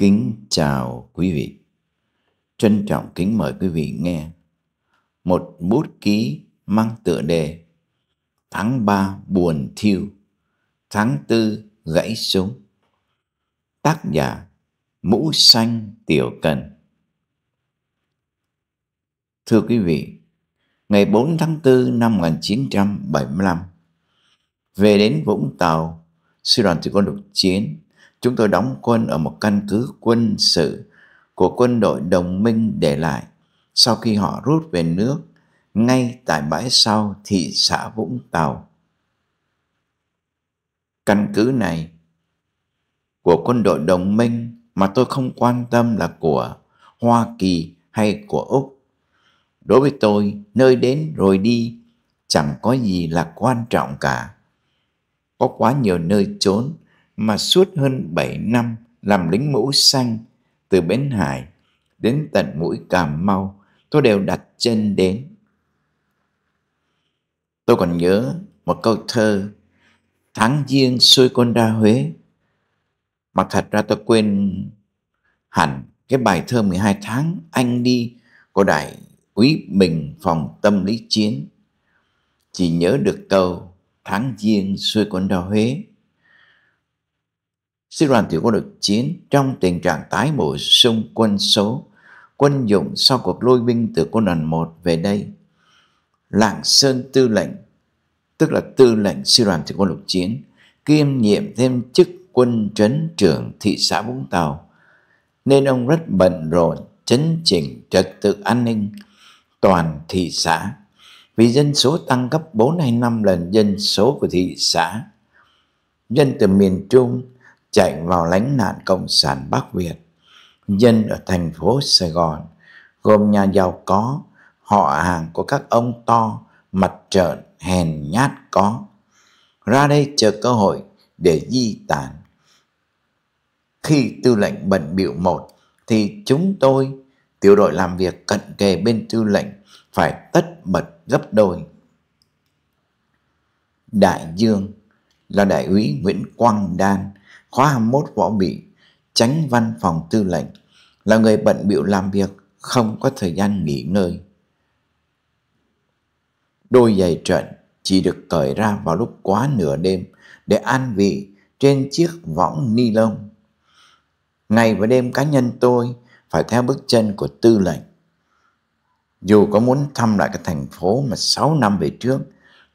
Kính chào quý vị. Trân trọng kính mời quý vị nghe một bút ký mang tựa đề Tháng ba buồn thiêu, tháng tư gãy súng. Tác giả Mũ Xanh Tiểu Cần Thưa quý vị, ngày 4 tháng 4 năm 1975, về đến Vũng Tàu, sư đoàn thủy quân lục chiến Chúng tôi đóng quân ở một căn cứ quân sự của quân đội đồng minh để lại sau khi họ rút về nước ngay tại bãi sau thị xã Vũng Tàu. Căn cứ này của quân đội đồng minh mà tôi không quan tâm là của Hoa Kỳ hay của Úc. Đối với tôi, nơi đến rồi đi chẳng có gì là quan trọng cả. Có quá nhiều nơi trốn mà suốt hơn 7 năm làm lính mũ xanh từ Bến Hải đến tận mũi Cà Mau, tôi đều đặt chân đến. Tôi còn nhớ một câu thơ Tháng giêng xuôi con ra Huế Mà thật ra tôi quên hẳn cái bài thơ 12 tháng anh đi của đại quý Bình phòng tâm lý chiến. Chỉ nhớ được câu tháng giêng xuôi con ra Huế Sư đoàn tiểu quân lục chiến trong tình trạng tái bổ sung quân số, quân dụng sau cuộc lôi binh từ quân đoàn 1 về đây. Lạng Sơn tư lệnh, tức là tư lệnh sư đoàn tiểu quân lục chiến, kiêm nhiệm thêm chức quân trấn trưởng thị xã Vũng Tàu, nên ông rất bận rộn chấn chỉnh trật tự an ninh toàn thị xã vì dân số tăng gấp 4 hay 5 lần dân số của thị xã. Dân từ miền Trung chạy vào lánh nạn Cộng sản Bắc Việt. Dân ở thành phố Sài Gòn gồm nhà giàu có, họ hàng của các ông to, mặt trợn, hèn nhát có. Ra đây chờ cơ hội để di tản. Khi tư lệnh bận biểu một thì chúng tôi, tiểu đội làm việc cận kề bên tư lệnh, phải tất bật gấp đôi. Đại Dương là đại úy Nguyễn Quang Đan khóa 21 võ bị, tránh văn phòng tư lệnh, là người bận bịu làm việc, không có thời gian nghỉ ngơi. Đôi giày trận chỉ được cởi ra vào lúc quá nửa đêm để an vị trên chiếc võng ni lông. Ngày và đêm cá nhân tôi phải theo bước chân của tư lệnh. Dù có muốn thăm lại cái thành phố mà 6 năm về trước,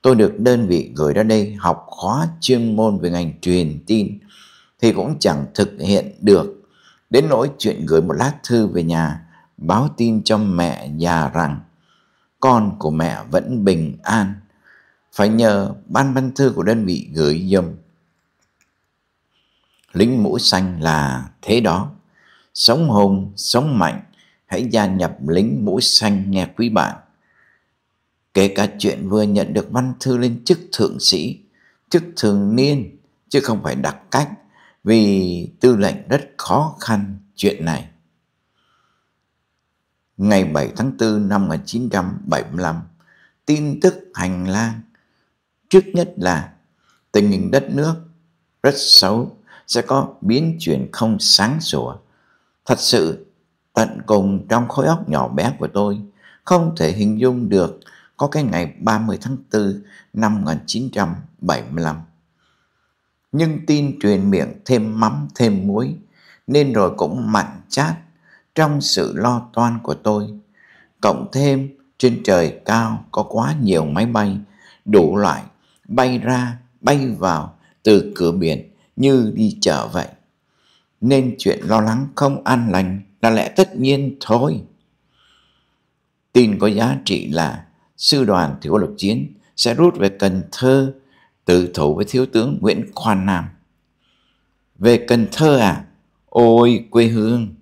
tôi được đơn vị gửi ra đây học khóa chuyên môn về ngành truyền tin thì cũng chẳng thực hiện được. Đến nỗi chuyện gửi một lá thư về nhà báo tin cho mẹ già rằng con của mẹ vẫn bình an. Phải nhờ ban văn thư của đơn vị gửi dùm. Lính mũ xanh là thế đó. Sống hùng sống mạnh, hãy gia nhập lính mũ xanh nghe quý bạn. Kể cả chuyện vừa nhận được văn thư lên chức thượng sĩ, chức thường niên, chứ không phải đặc cách vì tư lệnh rất khó khăn chuyện này. Ngày 7 tháng 4 năm 1975, tin tức hành lang trước nhất là tình hình đất nước rất xấu sẽ có biến chuyển không sáng sủa. Thật sự, tận cùng trong khối óc nhỏ bé của tôi, không thể hình dung được có cái ngày 30 tháng 4 năm 1975 nhưng tin truyền miệng thêm mắm thêm muối, nên rồi cũng mặn chát trong sự lo toan của tôi. Cộng thêm trên trời cao có quá nhiều máy bay, đủ loại, bay ra, bay vào từ cửa biển như đi chợ vậy. Nên chuyện lo lắng không an lành là lẽ tất nhiên thôi. Tin có giá trị là sư đoàn thiếu lục chiến sẽ rút về Cần Thơ tự thủ với thiếu tướng Nguyễn Khoan Nam. Về Cần Thơ à? Ôi quê hương!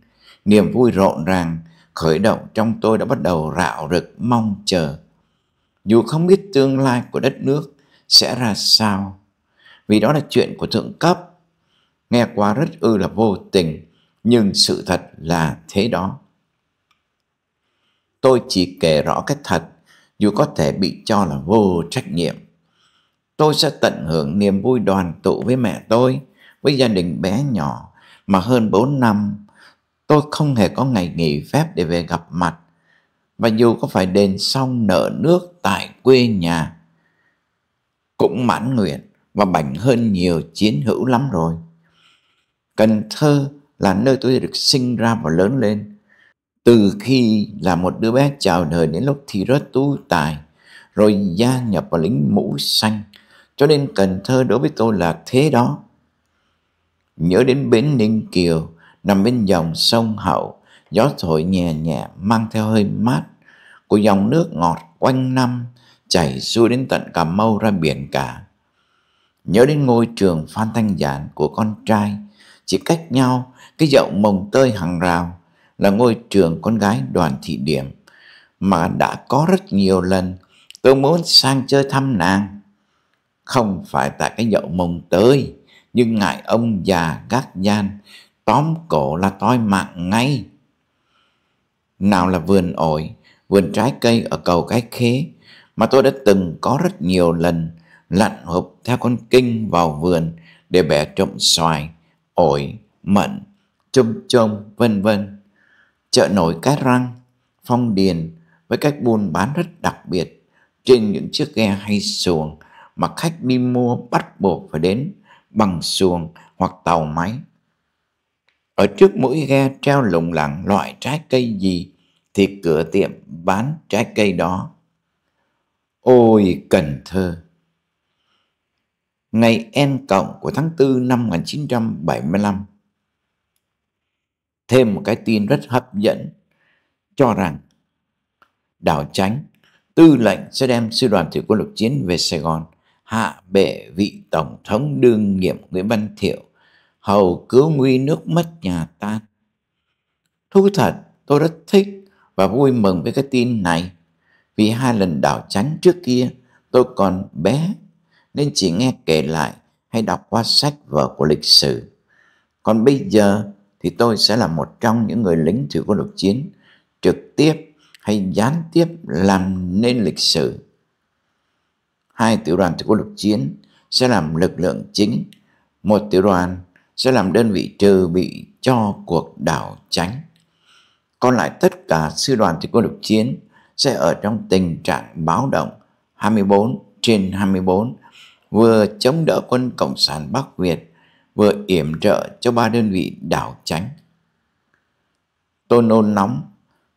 Niềm vui rộn ràng, khởi động trong tôi đã bắt đầu rạo rực mong chờ. Dù không biết tương lai của đất nước sẽ ra sao, vì đó là chuyện của thượng cấp. Nghe qua rất ư là vô tình, nhưng sự thật là thế đó. Tôi chỉ kể rõ cái thật, dù có thể bị cho là vô trách nhiệm. Tôi sẽ tận hưởng niềm vui đoàn tụ với mẹ tôi, với gia đình bé nhỏ mà hơn 4 năm tôi không hề có ngày nghỉ phép để về gặp mặt. Và dù có phải đền xong nợ nước tại quê nhà cũng mãn nguyện và bảnh hơn nhiều chiến hữu lắm rồi. Cần Thơ là nơi tôi được sinh ra và lớn lên. Từ khi là một đứa bé chào đời đến lúc thi rớt tú tài, rồi gia nhập vào lính mũ xanh cho nên Cần Thơ đối với tôi là thế đó. Nhớ đến bến Ninh Kiều, nằm bên dòng sông Hậu, gió thổi nhẹ nhẹ mang theo hơi mát của dòng nước ngọt quanh năm chảy xuôi đến tận Cà Mau ra biển cả. Nhớ đến ngôi trường Phan Thanh Giản của con trai, chỉ cách nhau cái dậu mồng tơi hàng rào là ngôi trường con gái đoàn thị điểm mà đã có rất nhiều lần tôi muốn sang chơi thăm nàng không phải tại cái nhậu mồng tới, nhưng ngại ông già gác gian, tóm cổ là toi mạng ngay. Nào là vườn ổi, vườn trái cây ở cầu cái khế, mà tôi đã từng có rất nhiều lần lặn hụp theo con kinh vào vườn để bẻ trộm xoài, ổi, mận, chôm chôm, vân vân. Chợ nổi cái răng, phong điền với cách buôn bán rất đặc biệt trên những chiếc ghe hay xuồng mà khách đi mua bắt buộc phải đến bằng xuồng hoặc tàu máy. Ở trước mũi ghe treo lủng lẳng loại trái cây gì thì cửa tiệm bán trái cây đó. Ôi Cần Thơ! Ngày N cộng của tháng 4 năm 1975 Thêm một cái tin rất hấp dẫn cho rằng Đảo Tránh, tư lệnh sẽ đem sư đoàn thủy quân lục chiến về Sài Gòn hạ bệ vị tổng thống đương nhiệm Nguyễn Văn Thiệu, hầu cứu nguy nước mất nhà tan. Thú thật, tôi rất thích và vui mừng với cái tin này, vì hai lần đảo chắn trước kia tôi còn bé, nên chỉ nghe kể lại hay đọc qua sách vở của lịch sử. Còn bây giờ thì tôi sẽ là một trong những người lính thủy quân lục chiến trực tiếp hay gián tiếp làm nên lịch sử hai tiểu đoàn thực quân lục chiến sẽ làm lực lượng chính, một tiểu đoàn sẽ làm đơn vị trừ bị cho cuộc đảo tránh. Còn lại tất cả sư đoàn thực quân lục chiến sẽ ở trong tình trạng báo động 24 trên 24, vừa chống đỡ quân Cộng sản Bắc Việt, vừa yểm trợ cho ba đơn vị đảo tránh. Tôi nôn nóng,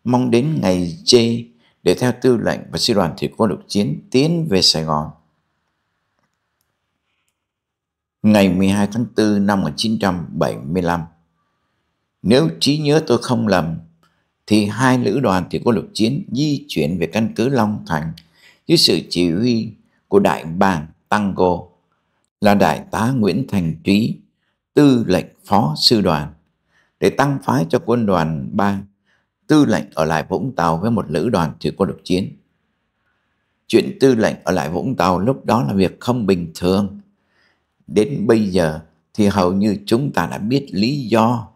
mong đến ngày chê để theo tư lệnh và sư đoàn thủy quân lục chiến tiến về Sài Gòn. Ngày 12 tháng 4 năm 1975, nếu trí nhớ tôi không lầm, thì hai lữ đoàn thủy quân lục chiến di chuyển về căn cứ Long Thành dưới sự chỉ huy của đại bàng Tango là đại tá Nguyễn Thành Trí, tư lệnh phó sư đoàn để tăng phái cho quân đoàn 3 tư lệnh ở lại Vũng Tàu với một lữ đoàn trừ quân lục chiến. Chuyện tư lệnh ở lại Vũng Tàu lúc đó là việc không bình thường. Đến bây giờ thì hầu như chúng ta đã biết lý do.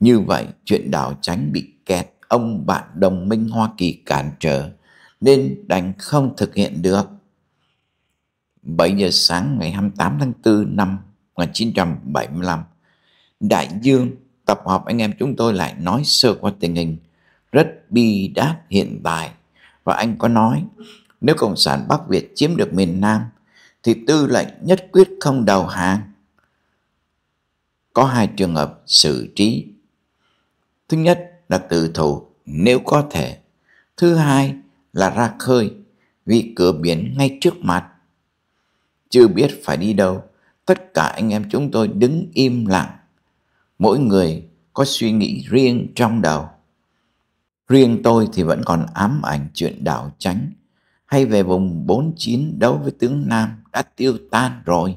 Như vậy, chuyện đảo tránh bị kẹt, ông bạn đồng minh Hoa Kỳ cản trở, nên đành không thực hiện được. 7 giờ sáng ngày 28 tháng 4 năm 1975, Đại Dương tập hợp anh em chúng tôi lại nói sơ qua tình hình rất bi đát hiện tại. Và anh có nói, nếu Cộng sản Bắc Việt chiếm được miền Nam, thì tư lệnh nhất quyết không đầu hàng. Có hai trường hợp xử trí. Thứ nhất là tự thủ nếu có thể. Thứ hai là ra khơi vì cửa biển ngay trước mặt. Chưa biết phải đi đâu, tất cả anh em chúng tôi đứng im lặng mỗi người có suy nghĩ riêng trong đầu. Riêng tôi thì vẫn còn ám ảnh chuyện đảo tránh hay về vùng 49 đấu với tướng Nam đã tiêu tan rồi.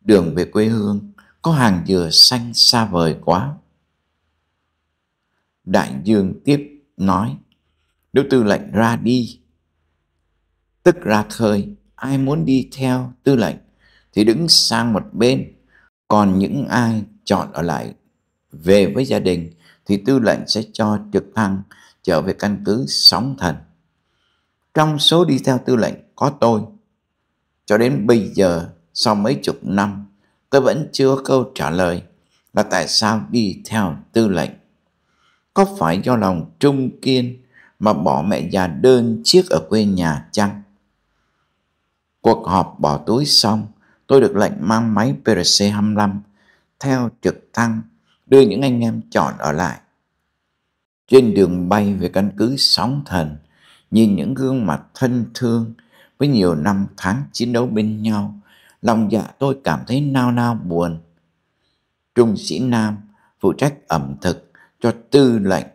Đường về quê hương có hàng dừa xanh xa vời quá. Đại dương tiếp nói, nếu tư lệnh ra đi, tức ra khơi, ai muốn đi theo tư lệnh thì đứng sang một bên, còn những ai chọn ở lại về với gia đình thì tư lệnh sẽ cho trực thăng trở về căn cứ sóng thần. Trong số đi theo tư lệnh có tôi. Cho đến bây giờ sau mấy chục năm tôi vẫn chưa câu trả lời là tại sao đi theo tư lệnh. Có phải do lòng trung kiên mà bỏ mẹ già đơn chiếc ở quê nhà chăng? Cuộc họp bỏ túi xong, tôi được lệnh mang máy PRC-25 theo trực thăng đưa những anh em chọn ở lại. Trên đường bay về căn cứ sóng thần, nhìn những gương mặt thân thương với nhiều năm tháng chiến đấu bên nhau, lòng dạ tôi cảm thấy nao nao buồn. Trung sĩ Nam phụ trách ẩm thực cho tư lệnh,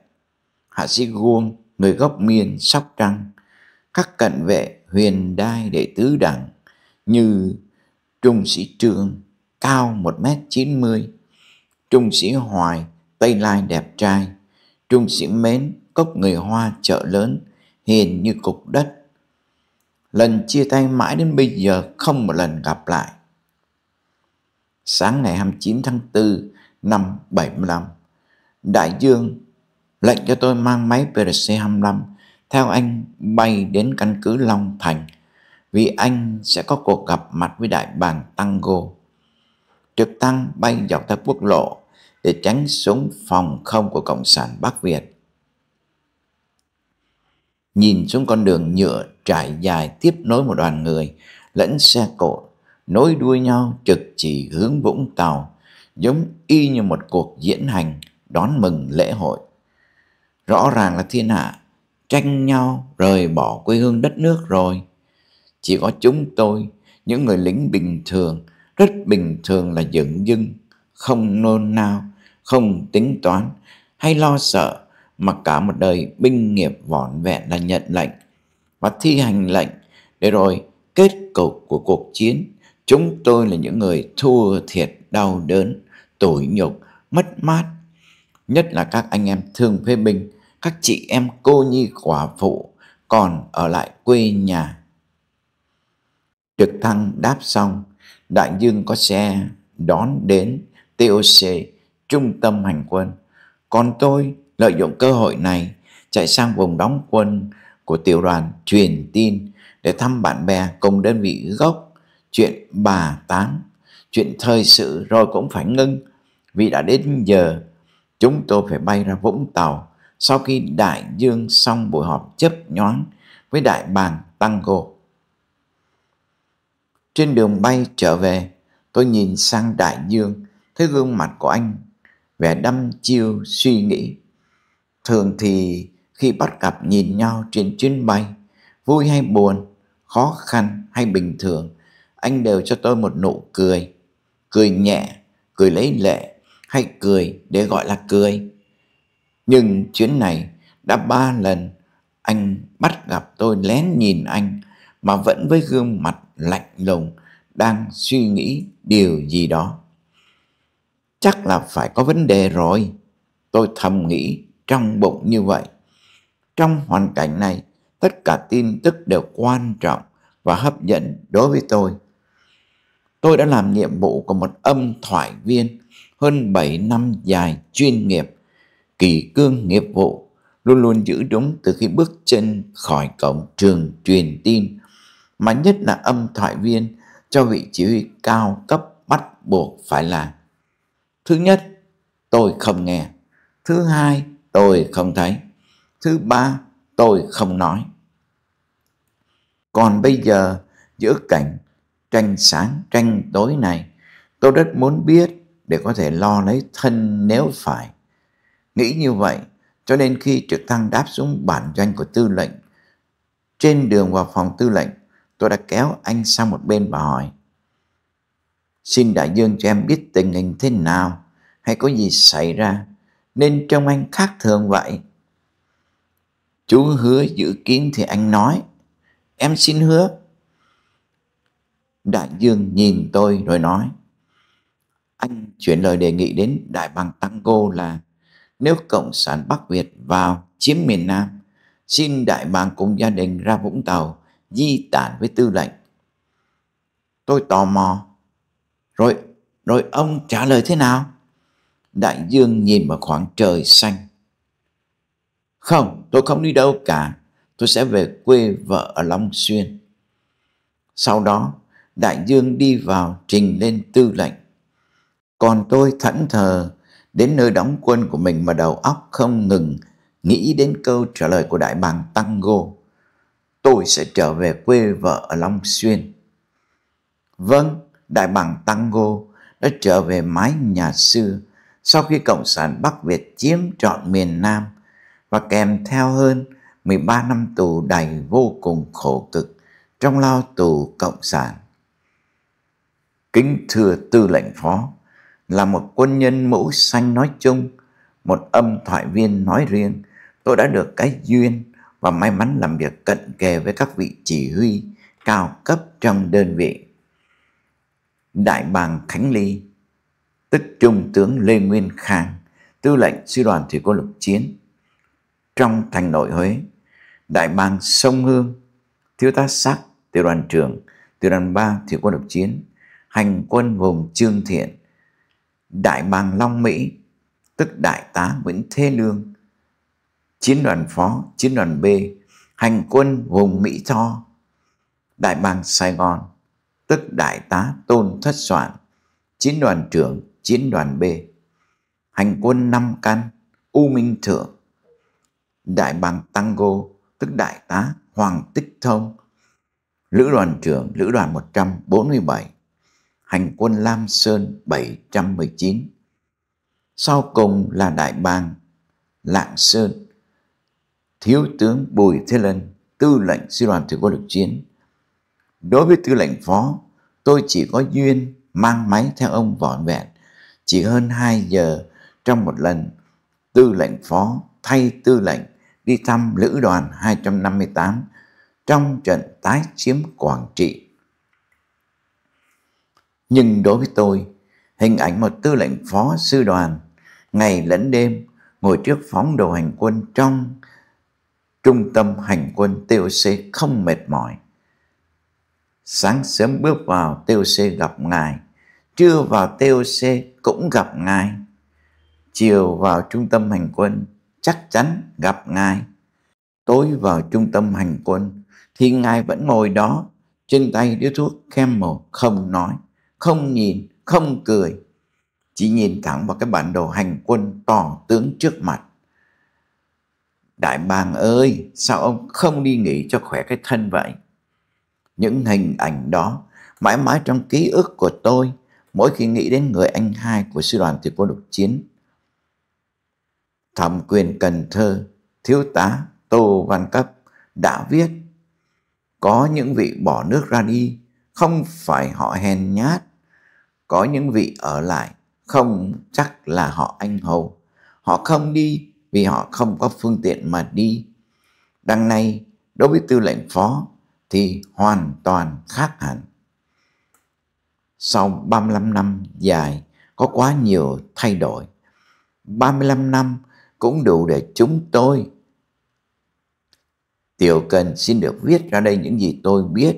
hạ sĩ Guông người gốc miền Sóc Trăng, các cận vệ huyền đai đệ tứ đẳng như Trung sĩ Trương, cao 1m90. Trung sĩ Hoài, Tây Lai đẹp trai. Trung sĩ Mến, cốc người Hoa chợ lớn, hiền như cục đất. Lần chia tay mãi đến bây giờ không một lần gặp lại. Sáng ngày 29 tháng 4 năm 75, Đại Dương lệnh cho tôi mang máy PRC-25 theo anh bay đến căn cứ Long Thành vì anh sẽ có cuộc gặp mặt với đại bàn Tango trực tăng bay dọc theo quốc lộ để tránh súng phòng không của Cộng sản Bắc Việt. Nhìn xuống con đường nhựa trải dài tiếp nối một đoàn người lẫn xe cộ nối đuôi nhau trực chỉ hướng Vũng Tàu giống y như một cuộc diễn hành đón mừng lễ hội. Rõ ràng là thiên hạ tranh nhau rời bỏ quê hương đất nước rồi. Chỉ có chúng tôi, những người lính bình thường rất bình thường là dựng dưng, không nôn nao, không tính toán hay lo sợ mà cả một đời binh nghiệp vỏn vẹn là nhận lệnh và thi hành lệnh để rồi kết cục của cuộc chiến chúng tôi là những người thua thiệt đau đớn tủi nhục mất mát nhất là các anh em thương phê binh các chị em cô nhi quả phụ còn ở lại quê nhà trực thăng đáp xong đại dương có xe đón đến TOC, trung tâm hành quân. Còn tôi lợi dụng cơ hội này chạy sang vùng đóng quân của tiểu đoàn truyền tin để thăm bạn bè cùng đơn vị gốc chuyện bà tán chuyện thời sự rồi cũng phải ngưng vì đã đến giờ chúng tôi phải bay ra vũng tàu sau khi đại dương xong buổi họp chấp nhoáng với đại bàng tango trên đường bay trở về, tôi nhìn sang đại dương, thấy gương mặt của anh, vẻ đăm chiêu suy nghĩ. Thường thì khi bắt gặp nhìn nhau trên chuyến bay, vui hay buồn, khó khăn hay bình thường, anh đều cho tôi một nụ cười. Cười nhẹ, cười lấy lệ, hay cười để gọi là cười. Nhưng chuyến này đã ba lần anh bắt gặp tôi lén nhìn anh mà vẫn với gương mặt lạnh lùng đang suy nghĩ điều gì đó. Chắc là phải có vấn đề rồi, tôi thầm nghĩ trong bụng như vậy. Trong hoàn cảnh này, tất cả tin tức đều quan trọng và hấp dẫn đối với tôi. Tôi đã làm nhiệm vụ của một âm thoại viên hơn 7 năm dài chuyên nghiệp, kỳ cương nghiệp vụ, luôn luôn giữ đúng từ khi bước chân khỏi cổng trường truyền tin mà nhất là âm thoại viên cho vị chỉ huy cao cấp bắt buộc phải là Thứ nhất, tôi không nghe. Thứ hai, tôi không thấy. Thứ ba, tôi không nói. Còn bây giờ, giữa cảnh tranh sáng tranh tối này, tôi rất muốn biết để có thể lo lấy thân nếu phải. Nghĩ như vậy, cho nên khi trực thăng đáp xuống bản doanh của tư lệnh, trên đường vào phòng tư lệnh, Tôi đã kéo anh sang một bên và hỏi Xin đại dương cho em biết tình hình thế nào Hay có gì xảy ra Nên trông anh khác thường vậy Chú hứa dự kiến thì anh nói Em xin hứa Đại dương nhìn tôi rồi nói Anh chuyển lời đề nghị đến Đại bằng Tango là Nếu Cộng sản Bắc Việt vào chiếm miền Nam Xin Đại bàng cùng gia đình ra Vũng Tàu di tản với tư lệnh. Tôi tò mò. Rồi, rồi ông trả lời thế nào? Đại dương nhìn vào khoảng trời xanh. Không, tôi không đi đâu cả. Tôi sẽ về quê vợ ở Long Xuyên. Sau đó, Đại Dương đi vào trình lên tư lệnh. Còn tôi thẫn thờ đến nơi đóng quân của mình mà đầu óc không ngừng nghĩ đến câu trả lời của Đại bàng Tăng Gô tôi sẽ trở về quê vợ ở Long Xuyên. Vâng, Đại bằng Tango đã trở về mái nhà xưa sau khi Cộng sản Bắc Việt chiếm trọn miền Nam và kèm theo hơn 13 năm tù đầy vô cùng khổ cực trong lao tù Cộng sản. Kính thưa tư lệnh phó, là một quân nhân mũ xanh nói chung, một âm thoại viên nói riêng, tôi đã được cái duyên và may mắn làm việc cận kề với các vị chỉ huy cao cấp trong đơn vị. Đại bàng Khánh Ly, tức Trung tướng Lê Nguyên Khang, tư lệnh sư đoàn thủy quân lục chiến. Trong thành nội Huế, đại bàng Sông Hương, thiếu tá sắc, tiểu đoàn trưởng, tiểu đoàn 3 thủy quân lục chiến, hành quân vùng Trương Thiện, đại bàng Long Mỹ, tức đại tá Nguyễn Thế Lương, Chiến đoàn Phó, Chiến đoàn B, hành quân vùng Mỹ Tho, Đại bang Sài Gòn, tức Đại tá Tôn Thất Soạn, Chiến đoàn trưởng, Chiến đoàn B, hành quân Năm Căn, U Minh Thượng, Đại bang Tango, tức Đại tá Hoàng Tích Thông, Lữ đoàn trưởng Lữ đoàn 147, hành quân Lam Sơn 719. Sau cùng là Đại bang Lạng Sơn Thiếu tướng Bùi Thế Lân, tư lệnh sư đoàn thủy quân lục chiến. Đối với tư lệnh phó, tôi chỉ có duyên mang máy theo ông vỏn vẹn. Chỉ hơn 2 giờ trong một lần, tư lệnh phó thay tư lệnh đi thăm lữ đoàn 258 trong trận tái chiếm Quảng Trị. Nhưng đối với tôi, hình ảnh một tư lệnh phó sư đoàn ngày lẫn đêm ngồi trước phóng đồ hành quân trong trung tâm hành quân TOC không mệt mỏi. Sáng sớm bước vào TOC gặp Ngài, trưa vào TOC cũng gặp Ngài, chiều vào trung tâm hành quân chắc chắn gặp Ngài, tối vào trung tâm hành quân thì Ngài vẫn ngồi đó, trên tay điếu thuốc khem màu không nói, không nhìn, không cười, chỉ nhìn thẳng vào cái bản đồ hành quân to tướng trước mặt. Đại bàng ơi, sao ông không đi nghỉ cho khỏe cái thân vậy? Những hình ảnh đó mãi mãi trong ký ức của tôi mỗi khi nghĩ đến người anh hai của sư đoàn thủy quân lục chiến. Thẩm quyền Cần Thơ, thiếu tá Tô Văn Cấp đã viết Có những vị bỏ nước ra đi, không phải họ hèn nhát. Có những vị ở lại, không chắc là họ anh hầu. Họ không đi vì họ không có phương tiện mà đi. Đằng này, đối với tư lệnh phó thì hoàn toàn khác hẳn. Sau 35 năm dài, có quá nhiều thay đổi. 35 năm cũng đủ để chúng tôi Tiểu cần xin được viết ra đây những gì tôi biết,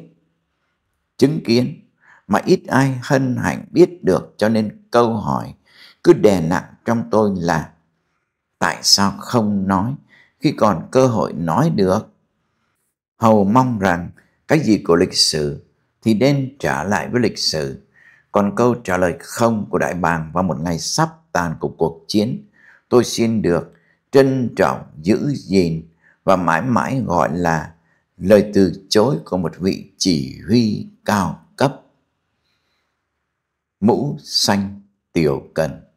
chứng kiến mà ít ai hân hạnh biết được cho nên câu hỏi cứ đè nặng trong tôi là tại sao không nói khi còn cơ hội nói được? Hầu mong rằng cái gì của lịch sử thì nên trả lại với lịch sử. Còn câu trả lời không của Đại Bàng vào một ngày sắp tàn của cuộc chiến, tôi xin được trân trọng, giữ gìn và mãi mãi gọi là lời từ chối của một vị chỉ huy cao cấp. Mũ xanh tiểu cần